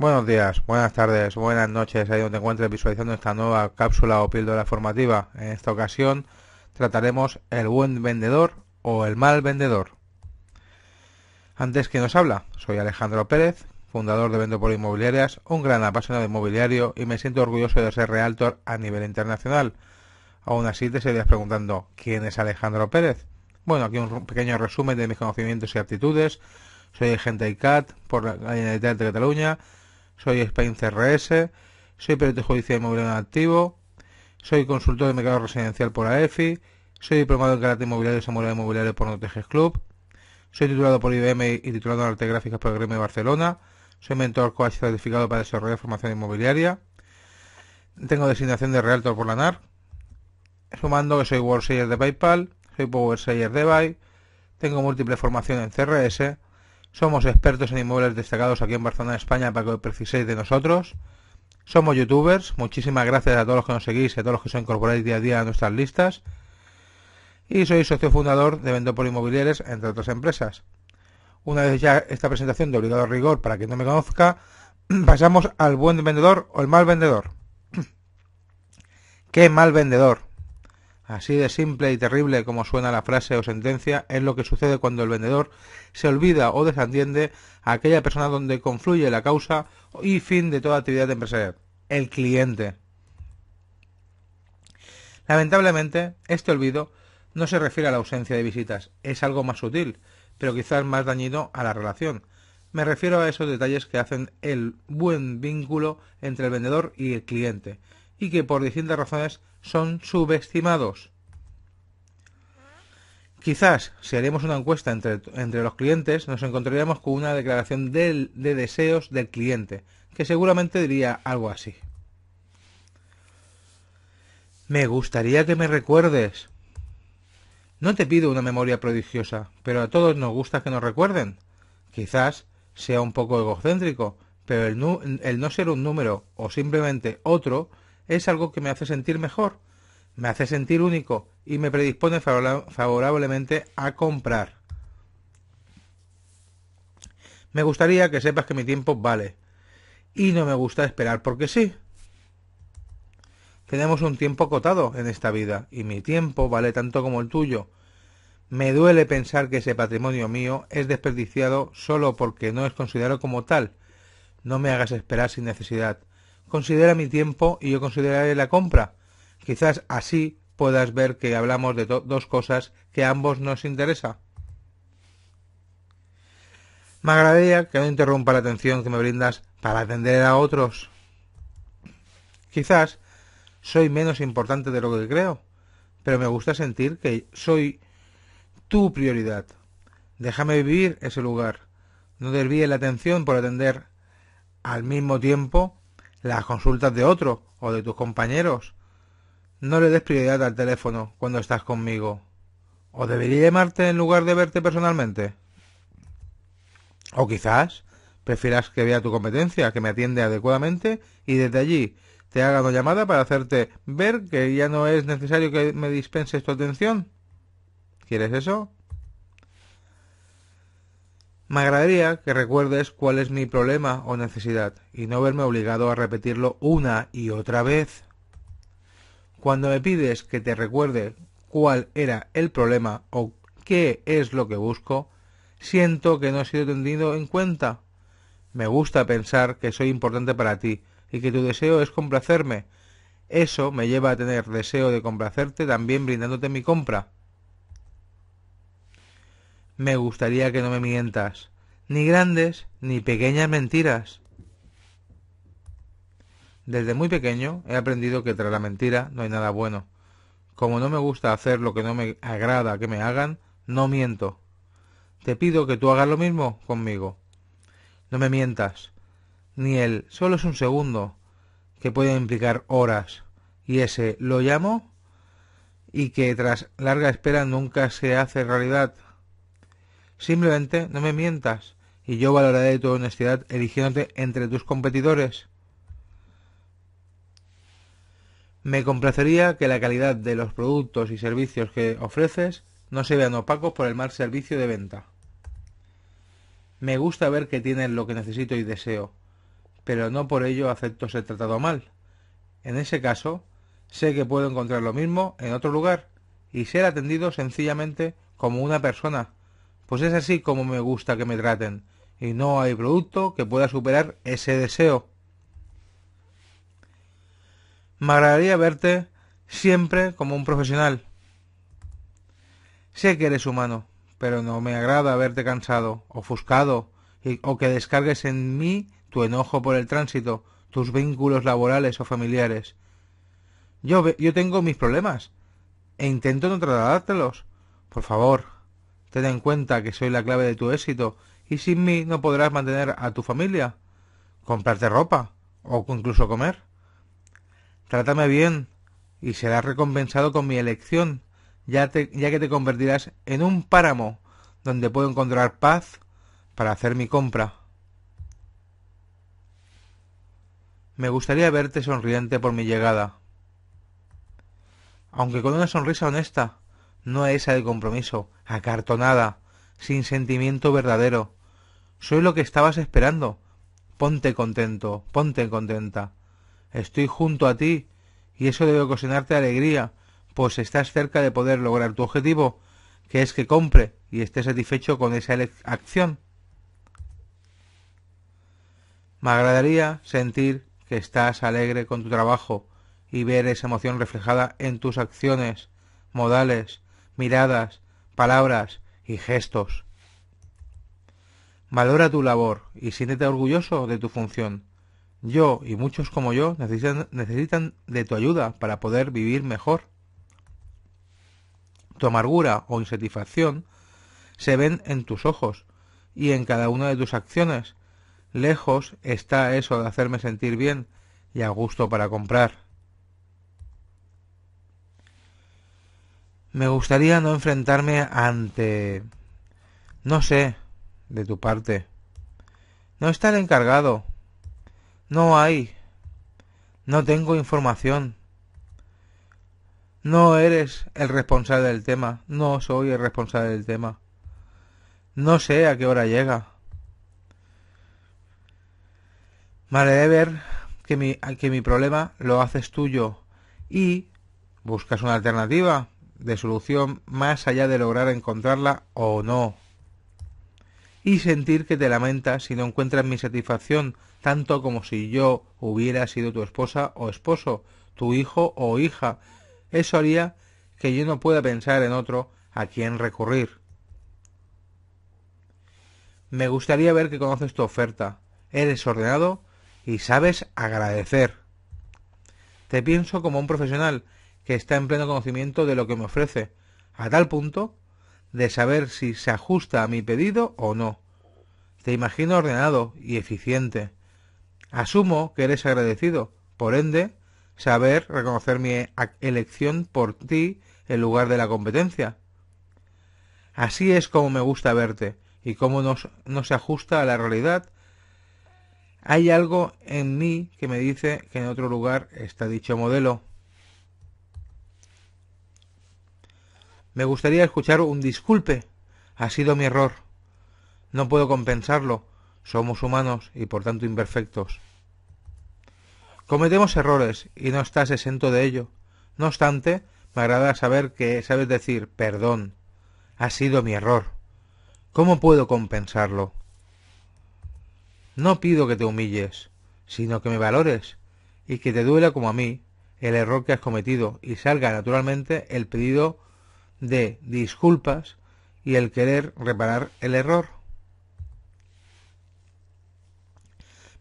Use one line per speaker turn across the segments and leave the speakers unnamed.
Buenos días, buenas tardes, buenas noches, ahí donde encuentres visualizando esta nueva cápsula o píldora formativa. En esta ocasión trataremos el buen vendedor o el mal vendedor. Antes que nos habla, soy Alejandro Pérez, fundador de Vendo por Inmobiliarias, un gran apasionado de inmobiliario y me siento orgulloso de ser realtor a nivel internacional. Aún así te seguirás preguntando, ¿quién es Alejandro Pérez? Bueno, aquí un pequeño resumen de mis conocimientos y aptitudes. Soy agente ICAT por la Generalitat de Cataluña soy Spain CRS, soy perito judicial inmobiliario activo, soy consultor de mercado residencial por AEFI, soy diplomado en carácter inmobiliario y samurai inmobiliario por Notejes Club, soy titulado por IBM y titulado en arte gráficas por el Gremio de Barcelona, soy mentor coach certificado para desarrollar formación inmobiliaria, tengo designación de Realtor por la NAR, sumando que soy World de PayPal, soy Power de Buy, tengo múltiples formaciones en CRS, somos expertos en inmuebles destacados aquí en Barcelona, España, para que preciséis de nosotros. Somos youtubers. Muchísimas gracias a todos los que nos seguís y a todos los que os incorporáis día a día a nuestras listas. Y soy socio fundador de por inmobiliarios entre otras empresas. Una vez ya esta presentación de obligado rigor para quien no me conozca, pasamos al buen vendedor o el mal vendedor. ¿Qué mal vendedor? Así de simple y terrible como suena la frase o sentencia, es lo que sucede cuando el vendedor se olvida o desentiende a aquella persona donde confluye la causa y fin de toda actividad empresarial, el cliente. Lamentablemente, este olvido no se refiere a la ausencia de visitas, es algo más sutil, pero quizás más dañino a la relación. Me refiero a esos detalles que hacen el buen vínculo entre el vendedor y el cliente, y que por distintas razones son subestimados. Quizás, si haremos una encuesta entre, los clientes, nos encontraríamos con una declaración de, deseos del cliente, que seguramente diría algo así. Me gustaría que me recuerdes. No te pido una memoria prodigiosa, pero a todos nos gusta que nos recuerden. Quizás sea un poco egocéntrico, pero el no ser un número o simplemente otro es algo que me hace sentir mejor, me hace sentir único y me predispone favorablemente a comprar. Me gustaría que sepas que mi tiempo vale. Y no me gusta esperar porque sí. Tenemos un tiempo acotado en esta vida y mi tiempo vale tanto como el tuyo. Me duele pensar que ese patrimonio mío es desperdiciado solo porque no es considerado como tal. No me hagas esperar sin necesidad considera mi tiempo y yo consideraré la compra. Quizás así puedas ver que hablamos de dos cosas que a ambos nos interesa. Me agradaría que no interrumpa la atención que me brindas para atender a otros. Quizás soy menos importante de lo que creo, pero me gusta sentir que soy tu prioridad. Déjame vivir ese lugar. No desvíe la atención por atender al mismo tiempo las consultas de otro o de tus compañeros. No le des prioridad al teléfono cuando estás conmigo. ¿O debería llamarte en lugar de verte personalmente? O quizás prefieras que vea tu competencia, que me atiende adecuadamente y desde allí te haga una llamada para hacerte ver que ya no es necesario que me dispenses tu atención. ¿Quieres eso? Me agradaría que recuerdes cuál es mi problema o necesidad y no verme obligado a repetirlo una y otra vez. Cuando me pides que te recuerde cuál era el problema o qué es lo que busco, siento que no he sido tenido en cuenta. Me gusta pensar que soy importante para ti y que tu deseo es complacerme. Eso me lleva a tener deseo de complacerte también brindándote mi compra me gustaría que no me mientas, ni grandes ni pequeñas mentiras. Desde muy pequeño he aprendido que tras la mentira no hay nada bueno. Como no me gusta hacer lo que no me agrada que me hagan, no miento. Te pido que tú hagas lo mismo conmigo. No me mientas. Ni el solo es un segundo, que puede implicar horas, y ese lo llamo y que tras larga espera nunca se hace realidad Simplemente no me mientas y yo valoraré tu honestidad eligiéndote entre tus competidores. Me complacería que la calidad de los productos y servicios que ofreces no se vean opacos por el mal servicio de venta. Me gusta ver que tienen lo que necesito y deseo, pero no por ello acepto ser tratado mal. En ese caso, sé que puedo encontrar lo mismo en otro lugar y ser atendido sencillamente como una persona, pues es así como me gusta que me traten, y no hay producto que pueda superar ese deseo. Me agradaría verte siempre como un profesional. Sé que eres humano, pero no me agrada verte cansado, ofuscado, o que descargues en mí tu enojo por el tránsito, tus vínculos laborales o familiares. Yo, yo tengo mis problemas, e intento no tratártelos. Por favor, Ten en cuenta que soy la clave de tu éxito y sin mí no podrás mantener a tu familia, comprarte ropa o incluso comer. Trátame bien y serás recompensado con mi elección, ya, ya que te convertirás en un páramo donde puedo encontrar paz para hacer mi compra. Me gustaría verte sonriente por mi llegada, aunque con una sonrisa honesta, no a esa de compromiso, acartonada, sin sentimiento verdadero. Soy lo que estabas esperando. Ponte contento, ponte contenta. Estoy junto a ti, y eso debe ocasionarte alegría, pues estás cerca de poder lograr tu objetivo, que es que compre y esté satisfecho con esa acción. Me agradaría sentir que estás alegre con tu trabajo y ver esa emoción reflejada en tus acciones, modales, miradas, palabras y gestos. Valora tu labor y siéntete orgulloso de tu función. Yo y muchos como yo necesitan, de tu ayuda para poder vivir mejor. Tu amargura o insatisfacción se ven en tus ojos y en cada una de tus acciones. Lejos está eso de hacerme sentir bien y a gusto para comprar. Me gustaría no enfrentarme ante... No sé, de tu parte. No está el encargado. No hay. No tengo información. No eres el responsable del tema. No soy el responsable del tema. No sé a qué hora llega. Me de ver que mi, que mi problema lo haces tuyo y buscas una alternativa de solución más allá de lograr encontrarla o no. Y sentir que te lamentas si no encuentras mi satisfacción, tanto como si yo hubiera sido tu esposa o esposo, tu hijo o hija. Eso haría que yo no pueda pensar en otro a quien recurrir. Me gustaría ver que conoces tu oferta, eres ordenado y sabes agradecer. Te pienso como un profesional que está en pleno conocimiento de lo que me ofrece, a tal punto de saber si se ajusta a mi pedido o no. Te imagino ordenado y eficiente. Asumo que eres agradecido, por ende, saber reconocer mi elección por ti en lugar de la competencia. Así es como me gusta verte y como no, no se ajusta a la realidad. Hay algo en mí que me dice que en otro lugar está dicho modelo, Me gustaría escuchar un disculpe. Ha sido mi error. No puedo compensarlo. Somos humanos y por tanto imperfectos. Cometemos errores y no estás exento de ello. No obstante, me agrada saber que sabes decir perdón. Ha sido mi error. ¿Cómo puedo compensarlo? No pido que te humilles, sino que me valores y que te duela como a mí el error que has cometido y salga naturalmente el pedido de disculpas y el querer reparar el error.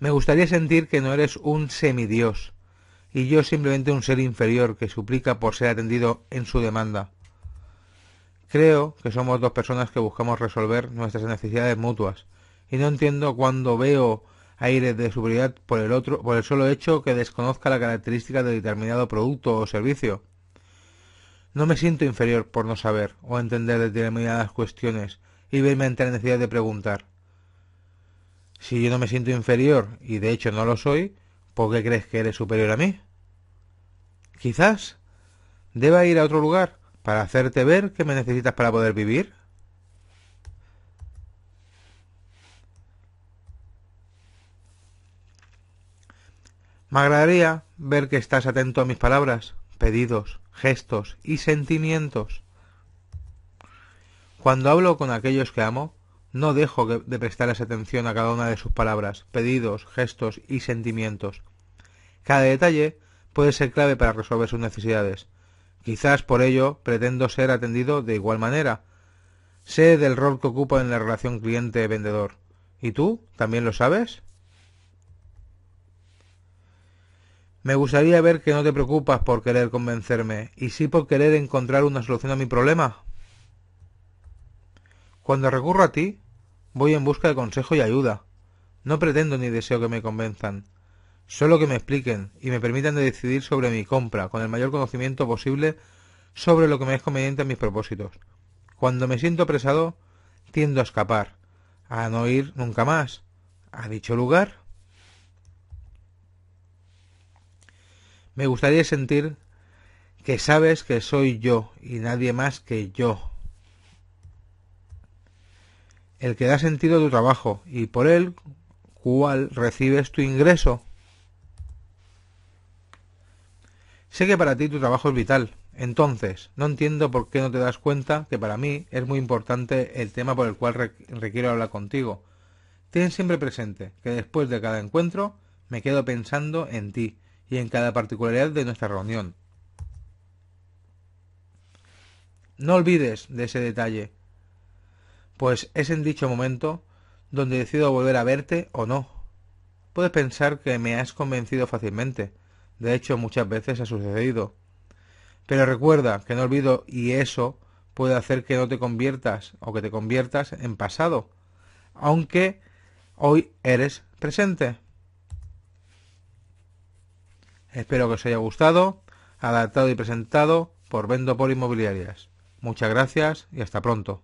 Me gustaría sentir que no eres un semidios y yo simplemente un ser inferior que suplica por ser atendido en su demanda. Creo que somos dos personas que buscamos resolver nuestras necesidades mutuas y no entiendo cuando veo aire de superioridad por el otro por el solo hecho que desconozca la característica de determinado producto o servicio. No me siento inferior por no saber o entender determinadas cuestiones y verme ante la necesidad de preguntar. Si yo no me siento inferior, y de hecho no lo soy, ¿por qué crees que eres superior a mí? Quizás deba ir a otro lugar para hacerte ver que me necesitas para poder vivir. Me agradaría ver que estás atento a mis palabras, pedidos, gestos y sentimientos. Cuando hablo con aquellos que amo, no dejo de prestarles atención a cada una de sus palabras, pedidos, gestos y sentimientos. Cada detalle puede ser clave para resolver sus necesidades. Quizás por ello pretendo ser atendido de igual manera. Sé del rol que ocupo en la relación cliente-vendedor. ¿Y tú? ¿También lo sabes? Me gustaría ver que no te preocupas por querer convencerme, y sí por querer encontrar una solución a mi problema. Cuando recurro a ti, voy en busca de consejo y ayuda. No pretendo ni deseo que me convenzan, solo que me expliquen y me permitan decidir sobre mi compra con el mayor conocimiento posible sobre lo que me es conveniente a mis propósitos. Cuando me siento apresado, tiendo a escapar, a no ir nunca más a dicho lugar. Me gustaría sentir que sabes que soy yo y nadie más que yo. El que da sentido a tu trabajo y por el cual recibes tu ingreso. Sé que para ti tu trabajo es vital. Entonces, no entiendo por qué no te das cuenta que para mí es muy importante el tema por el cual requiero hablar contigo. Ten siempre presente que después de cada encuentro me quedo pensando en ti y en cada particularidad de nuestra reunión. No olvides de ese detalle, pues es en dicho momento donde decido volver a verte o no. Puedes pensar que me has convencido fácilmente, de hecho muchas veces ha sucedido. Pero recuerda que no olvido y eso puede hacer que no te conviertas o que te conviertas en pasado, aunque hoy eres presente. Espero que os haya gustado, adaptado y presentado por Vendo por Inmobiliarias. Muchas gracias y hasta pronto.